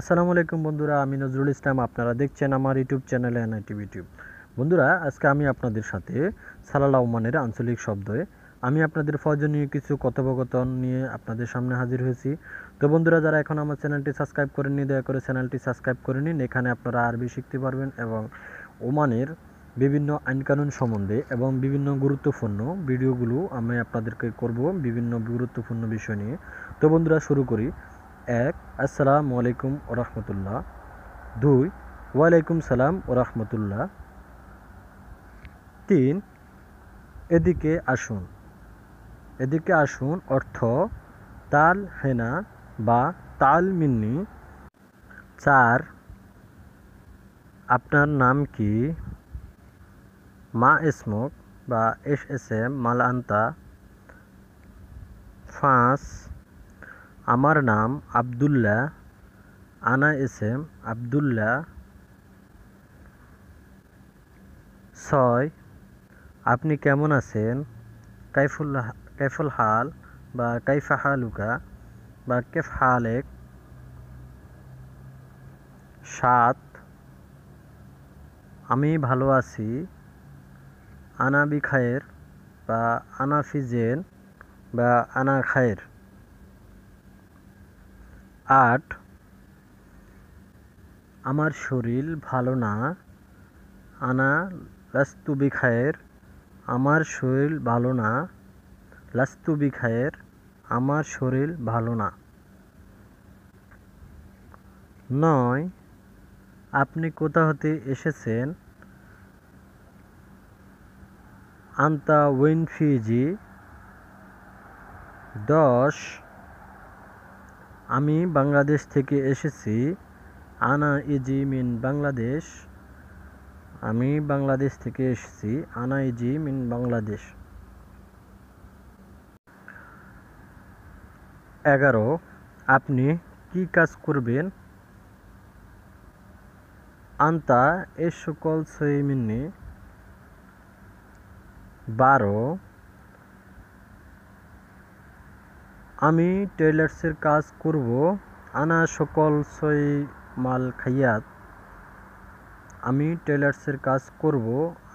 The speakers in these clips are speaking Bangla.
আসসালামু আলাইকুম বন্ধুরা আমি নজরুল ইসলাম আপনারা দেখছেন আমার ইউটিউব চ্যানেল এনআইটিভ ইউটিউব বন্ধুরা আজকে আমি আপনাদের সাথে সালালা ওমানের আঞ্চলিক শব্দে আমি আপনাদের প্রয়োজনীয় কিছু কথোপকথন নিয়ে আপনাদের সামনে হাজির হয়েছি তো বন্ধুরা যারা এখন আমার চ্যানেলটি সাবস্ক্রাইব করেননি দয়া করে চ্যানেলটি সাবস্ক্রাইব করে নিন এখানে আপনারা আরবি শিখতে পারবেন এবং ওমানের বিভিন্ন আইনকানুন সম্বন্ধে এবং বিভিন্ন গুরুত্বপূর্ণ ভিডিওগুলো আমি আপনাদেরকে করব বিভিন্ন গুরুত্বপূর্ণ বিষয় নিয়ে তো বন্ধুরা শুরু করি এক আসসালামু আলাইকুম ওরহমতুল্লাহ দুই ওয়ালাইকুম সালাম ওরহমতুল্লাহ তিন এদিকে আসুন এদিকে আসুন অর্থ তাল হেনা বা তাল মিন্নি চার আপনার নাম কি মা স্মোক বা এস এস এম মালান্তা ফাঁস আমার নাম আবদুল্লাহ আনা এস এম আবদুল্লাহ ছয় আপনি কেমন আছেন কাইফুল কাইফুল হাল বা কাইফা হালুকা বা কেফ হালেক সাত আমি ভালো আছি আনা বি খায়ের বা আনা ফিজেন বা আনা খায়ের আট আমার শরীর ভালো না আনা লাস্তু বিখায়ের আমার শরীর ভালো না লাস্তু বিখায়ের আমার শরীর ভালো না নয় আপনি কোথা হতে এসেছেন আন্তা উইনফিজি দশ আমি বাংলাদেশ থেকে এসেছি আনা ইজি মিন বাংলাদেশ আমি বাংলাদেশ থেকে এসেছি আনা ইজি মিন বাংলাদেশ এগারো আপনি কি কাজ করবেন আন্তা এসকল মিনি বারো আমি টেইলার্সের কাজ করব আনা সকল সই মাল খাইয়াত আমি টেইলার্সের কাজ করব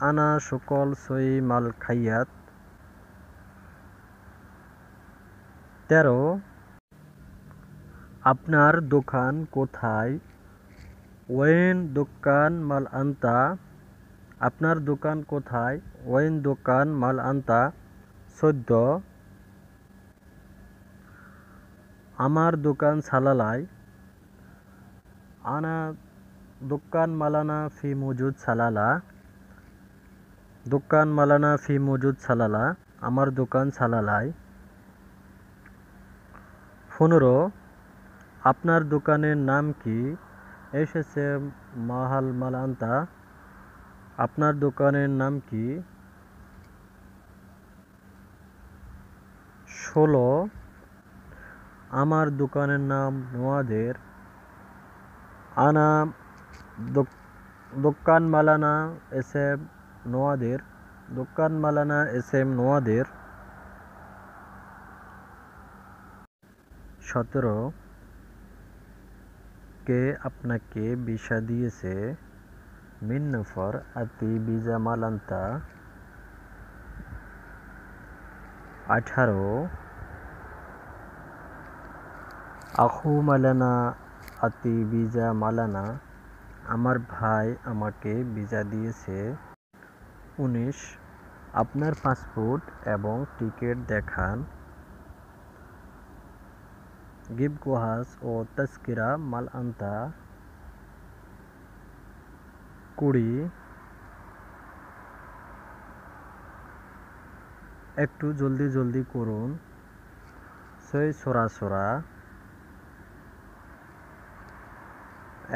আনা সকল সই মাল খাইয়াত তেরো আপনার দোকান কোথায় ওয়েন দোকান মাল আনতা আপনার দোকান কোথায় ওয়েন দোকান মাল আনতা চোদ্দ আমার দোকান সালালাই আনা দোকান মালানা ফি মজুদ সালালা দোকান মালানা ফি মজুদ সালালা আমার দোকান সালালাই পনেরো আপনার দোকানের নাম কি এসেছে মাহাল মালান্তা আপনার দোকানের নাম কি ষোলো আমার দোকানের নাম নোয়াদের আনা দোকান মালানা এস এম নোয়াদের দোকান মালানা এস এম নোয়াদের সতেরো কে আপনাকে বিষা দিয়েছে মিন্নফর আতি বিজা মালান্তা আঠারো আহু মালানা আতি বিজা মালানা আমার ভাই আমাকে বিজা দিয়েছে উনিশ আপনার পাসপোর্ট এবং টিকিট দেখান গিব গুহাস ও তস্কিরা মাল আন্তা কুড়ি একটু জলদি জলদি করুন সই সরা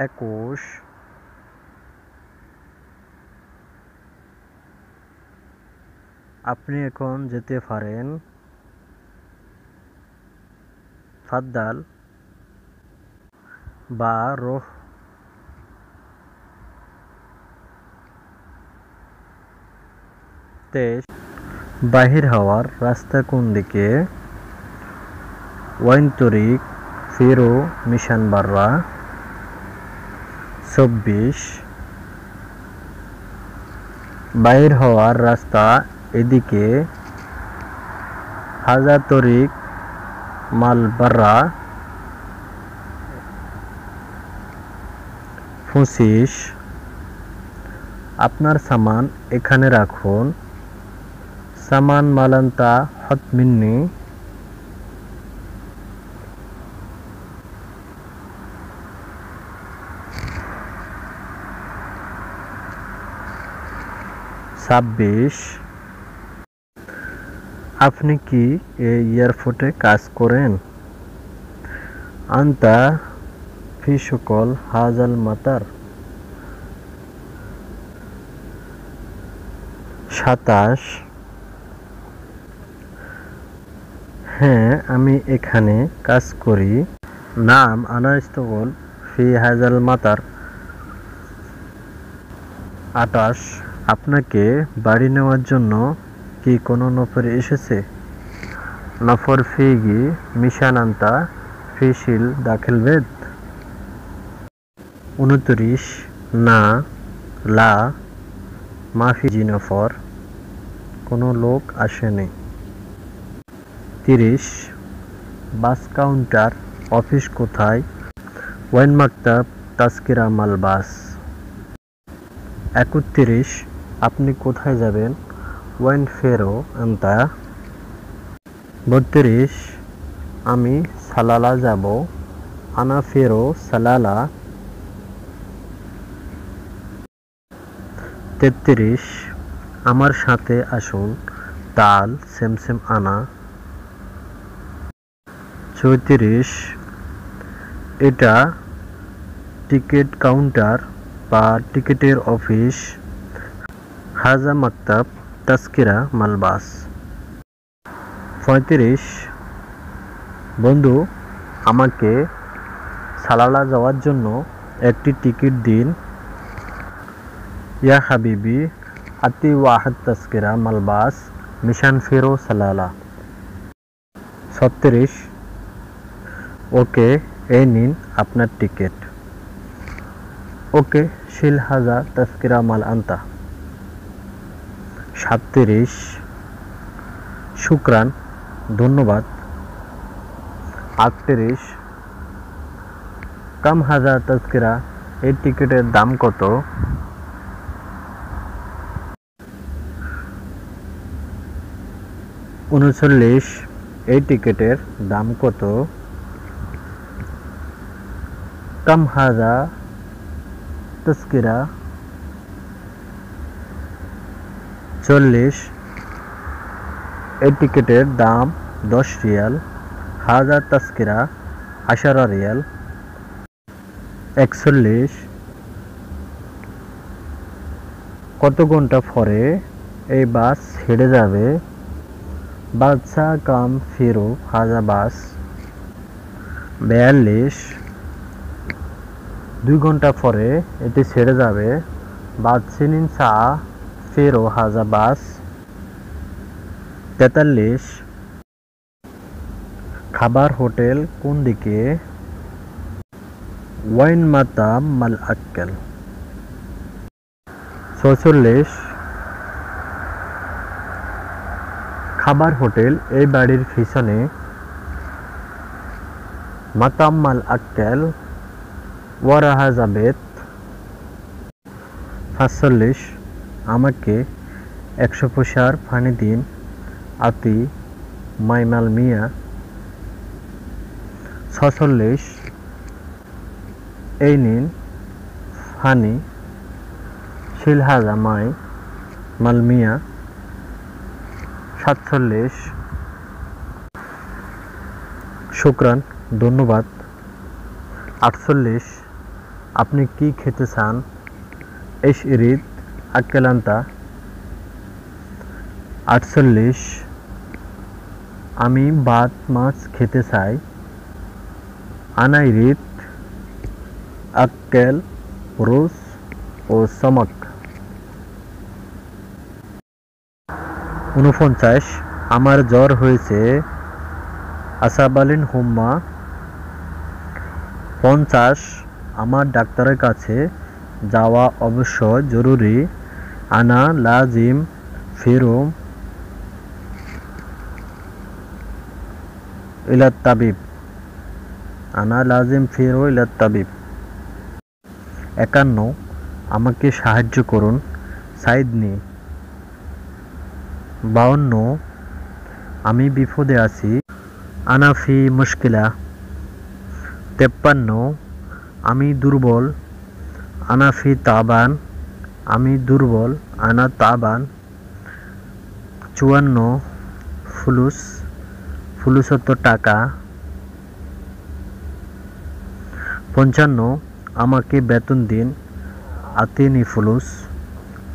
একুশ আপনি এখন যেতে পারেন ফাদ্দাল বা রোহ তেইশ বাহির হওয়ার রাস্তা কোন দিকে ওয়াইন্তরিক ফিরো মিশন বাররা চব্বিশ বাইর হওয়ার রাস্তা এদিকে হাজার তরিক মালবাড়া পঁচিশ আপনার সামান এখানে রাখুন সামান মালান্তা হতমিন্নি ছাব্বিশ আপনি কি এই এয়ারপোর্টে কাজ করেন আন্তা ফি সকল হাজাল মাতার সাতাশ হ্যাঁ আমি এখানে কাজ করি নাম আনাস্তগল ফি হাজাল মাতার আটাশ আপনাকে বাড়ি নেওয়ার জন্য কি কোনো নফর এসেছে নফর ফিগি মিশানান্তা ফিশিল বেদ উনত্রিশ না লা মাফি জি নফর কোনো লোক আসেনি তিরিশ বাস কাউন্টার অফিস কোথায় ওয়েন মাক্তাব তাস্কিরা মালবাস একত্রিশ আপনি কোথায় যাবেন ওয়াইন ফেরো এমতা বত্রিশ আমি সালালা যাব আনা ফেরো সালালা তেত্রিশ আমার সাথে আসুন তাল সেমসেম আনা চৌত্রিশ এটা টিকিট কাউন্টার বা টিকিটের অফিস হাজা মাকতাব তাস্কিরা মালবাস পঁয়ত্রিশ বন্ধু আমাকে সালালা যাওয়ার জন্য একটি টিকিট দিন ইয়া হাবিবি আতি ওয়াহাদ তাস্কিরা মালবাস মিশান ফিরো সালালা ছত্রিশ ওকে এই নিন আপনার টিকিট ওকে শিল হাজা তাস্কিরা মাল আন্তা সাতত্রিশ শুক্রান ধন্যবাদ আটত্রিশ কাম হাজার তাজকিরা এই টিকিটের দাম কত উনচল্লিশ এই টিকিটের দাম কত কাম হাজা তস্কিরা চল্লিশ এ টিকিটের দাম দশ রিয়াল হাজার তাস্কিরা আঠারো রিয়াল একচল্লিশ কত ঘন্টা পরে এই বাস ছেড়ে যাবে বাদশাহ কাম ফিরো হাজা বাস বিয়াল্লিশ দুই ঘন্টা পরে এটি ছেড়ে যাবে বাদশিন শাহ फेरो हाजा बास তেতাল্লিশ খাবার হোটেল কোন দিকে ওয়াইন মাতাম মাল আক্কেল ছচল্লিশ খাবার হোটেল এই বাড়ির পিছনে মাতাম মাল আক্কেল ওয়ারাহা জাবেদ সাতচল্লিশ আমাকে একশো পয়সার ফানি দিন আতি মাইমাল মিয়া ছচল্লিশ এই নিন ফানি শিলহাজা মাই মালমিয়া সাতচল্লিশ শুক্রান ধন্যবাদ আটচল্লিশ আপনি কি খেতে চান এস ইরিদ আক্কেলান্তা আটচল্লিশ আমি ভাত মাছ খেতে চাই আনাই রিত আক্কেল রোস ও চমক উনপঞ্চাশ আমার জ্বর হয়েছে আসাবালিন হুম্মা পঞ্চাশ আমার ডাক্তারের কাছে যাওয়া অবশ্য জরুরি আনা লাজিম ফিরু ইলাত আনা লাজিম ফিরু ইলাত তাবিব একান্ন আমাকে সাহায্য করুন সাইদনি বাউন্ন আমি বিপদে আছি আনাফি মুশকিলা তেপ্পান্ন আমি দুর্বল আনাফি তাবান আমি দুর্বল আনা তাবান চুয়ান্ন ফুলুস ফুলুসত্তর টাকা পঞ্চান্ন আমাকে বেতন দিন আতিনি ফুলুস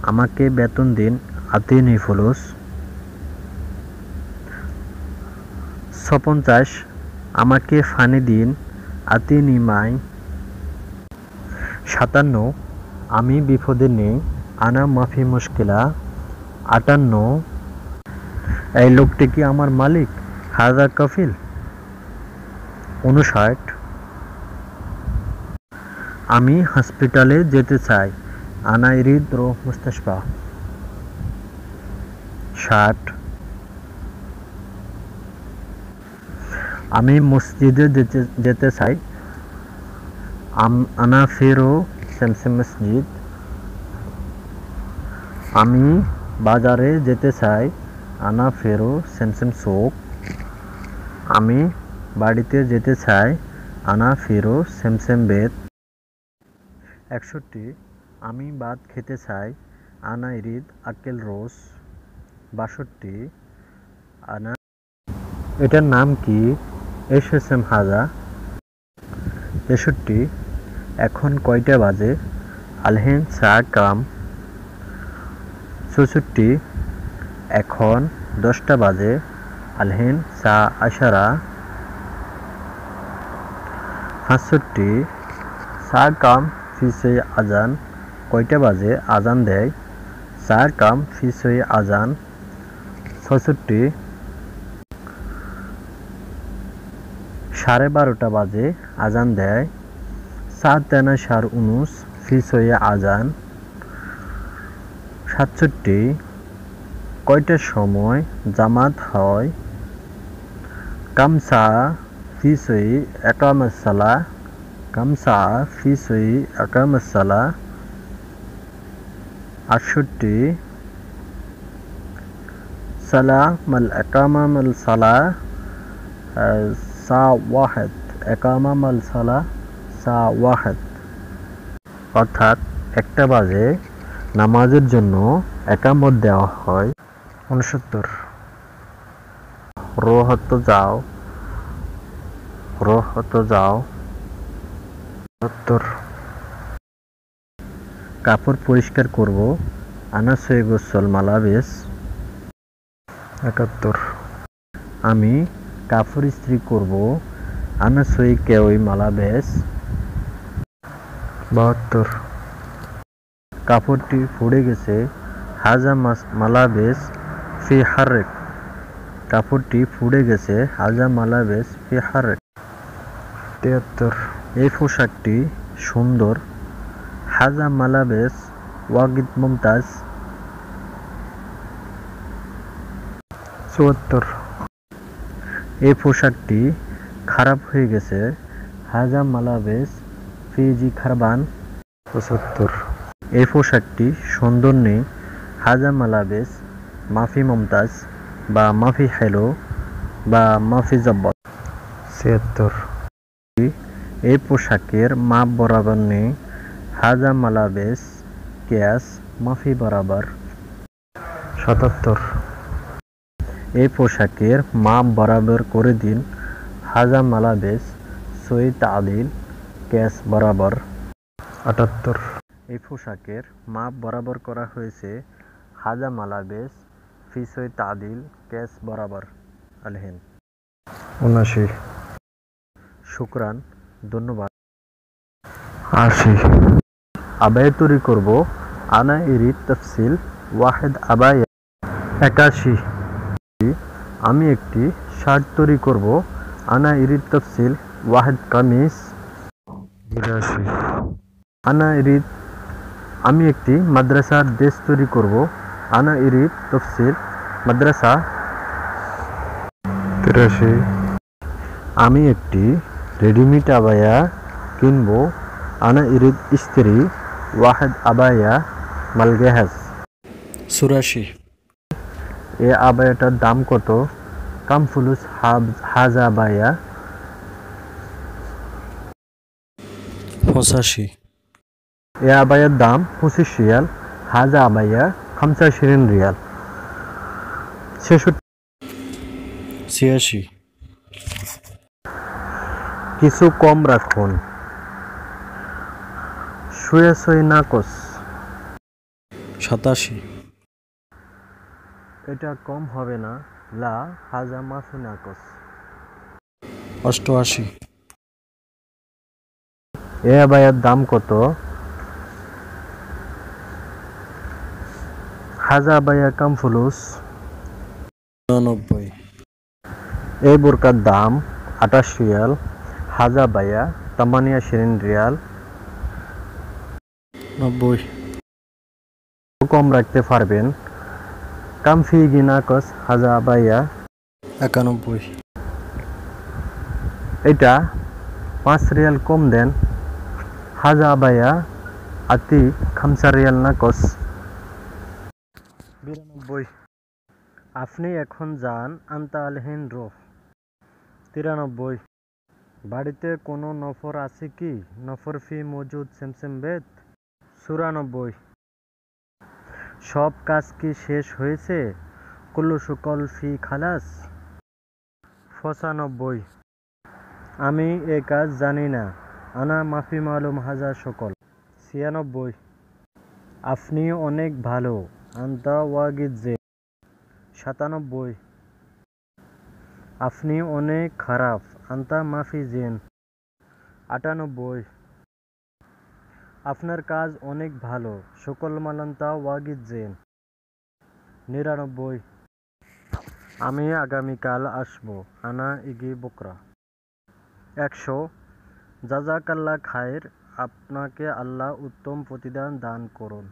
আমাকে বেতন দিন আতিনি ফুলুস ছপঞ্চাশ আমাকে ফানি দিন আতিনি মাই সাতান্ন আমি বিপদে নেই আনা মাফি মুশকিলা আটান্ন এই লোকটি কি আমার মালিক হাজা কফিল উনষাট আমি হসপিটালে যেতে চাই আনা ইরিদ রো ষাট আমি মসজিদে যেতে যেতে চাই আনা ফেরো সেলসি মসজিদ আমি বাজারে যেতে চাই আনা ফেরো সেমসেম সোপ আমি বাড়িতে যেতে চাই আনা ফেরো সেমসেম বেদ একষট্টি আমি বাদ খেতে চাই আনা ইরিদ আকেল রোস বাষট্টি আনা এটার নাম কি এস এম হাজা তেষট্টি এখন কয়টা বাজে আলহেন চা কাম চৌষট্টি এখন দশটা বাজে আলহেন চা আশারা পাঁচষট্টি চা কাম ফিসে আজান কয়টা বাজে আজান দেয় চা কাম ফিসে আজান ছষট্টি সাড়ে বারোটা বাজে আজান দেয় সাদানা সার উনুস ফিসয়ে আজান সাতষট্টি কয়টার সময় জামাত হয় কামসা ফিসই একামসালা কামসা ফিসই একামসালা আটষট্টি সালা মাল একামা মাল সালা সা ওয়াহেদ একামা মাল সালা সা অর্থাৎ একটা বাজে নামাজের জন্য একামত দেওয়া হয় উনসত্তর রোহত যাও রোহত যাও সত্তর কাপড় পরিষ্কার করব আনা সৈগোসল মালাবেস একাত্তর আমি কাপড় ইস্ত্রি করব আনা সই কেউই মালাবেস বাহাত্তর কাপড়টি ফুড়ে গেছে হাজা মালাবেস ফি হারেক কাপড়টি ফুড়ে গেছে হাজা মালাবেস ফি হারেক তিয়াত্তর এই পোশাকটি সুন্দর হাজা মালাবেস ওয়াগিদ মুমতাজ চুয়াত্তর এই পোশাকটি খারাপ হয়ে গেছে হাজা মালাবেস ফিজি খারবান পঁচাত্তর এই পোশাকটি সুন্দর নেই হাজা মালাবেস মাফি মমতাজ বা মাফি হেলো বা মাফি জব্বত ছিয়াত্তর এই পোশাকের মাপ বরাবর নেই হাজা মালাবেস ক্যাস মাফি বরাবর সাতাত্তর এই পোশাকের মাপ বরাবর করে দিন হাজা মালাবেস সৈয়দ আদিল ক্যাশ বরাবর আটাত্তর এই পোশাকের মাপ বরাবর করা হয়েছে হাজা মালাবেশ ফিসই তাদিল ক্যাশ বরাবর আলহেন উনাশি শুক্রান ধন্যবাদ আশি আবায় তৈরি করব আনা ইরি তফসিল ওয়াহেদ আবায় একাশি আমি একটি শার্ট তৈরি করব আনা ইরি তফসিল ওয়াহেদ কামিজ আনা ইরিদ আমি একটি মাদ্রাসার দেশ তৈরি করব আনা ইরিদ তফসির মাদ্রাসা তিরাশি আমি একটি রেডিমেড আবায়া কিনব আনা ইরিদ স্ত্রী ওয়াহেদ আবায়া মালগেহাজ সুরাশি এ আবায়াটার দাম কত কামফুলুস হাজ আবায়া পঁচাশি এ আবাইয়ের দাম পঁচিশ রিয়াল হাজা আবাইয়া খামচা রিয়াল ছেষট্টি ছিয়াশি কিছু কম রাখুন শুয়ে নাকস সাতাশি এটা কম হবে না লা হাজা মাসু নাকস অষ্টআশি এ আবায়ার দাম কত হাজা আবায়া কামফুলুস নব্বই এই বোরকার দাম আটাশ রিয়াল হাজা বাইয়া তামানিয়া শিরিন রিয়াল নব্বই কম রাখতে পারবেন কামফি গিনাকস হাজা বাইয়া একানব্বই এটা পাঁচ রিয়াল কম দেন هذا بايا أتي خمسة রিয়াল নাকস বিরানব্বই আপনি এখন যান আন্তা আলহিন রোফ তিরানব্বই বাড়িতে কোনো নফর আছে কি নফর ফি মজুদ সেমসেম বেত চুরানব্বই সব কাজ কি শেষ হয়েছে কুল্লু সুকল ফি খালাস পঁচানব্বই আমি এ কাজ জানি না আনা মাফি মালুম হাজার সকল ছিয়ানব্বই আপনি অনেক ভালো আন্তা ওয়াগিদ জে সাতানব্বই আপনি অনেক খারাপ আন্তা মাফি জেন আটানব্বই আপনার কাজ অনেক ভালো সকল মালান্তা ওয়াগিদ জেন নিরানব্বই আমি আগামীকাল আসব আনা ইগি বকরা একশো জাজাকাল্লা খায়ের আপনাকে আল্লাহ উত্তম প্রতিদান দান করুন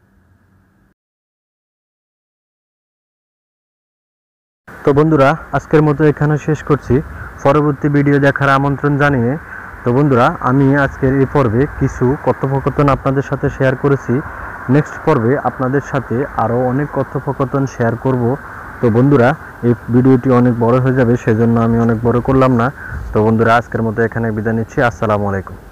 তো বন্ধুরা আজকের মতো এখানে শেষ করছি পরবর্তী ভিডিও দেখার আমন্ত্রণ জানিয়ে তো বন্ধুরা আমি আজকের এই পর্বে কিছু কথোপকথন আপনাদের সাথে শেয়ার করেছি নেক্সট পর্বে আপনাদের সাথে আরও অনেক কথোপকথন শেয়ার করব তো বন্ধুরা এই ভিডিওটি অনেক বড় হয়ে যাবে সেজন্য আমি অনেক বড় করলাম না তো বন্ধুরা আজকের মতো এখানে বিদায় নিচ্ছি আসসালামু আলাইকুম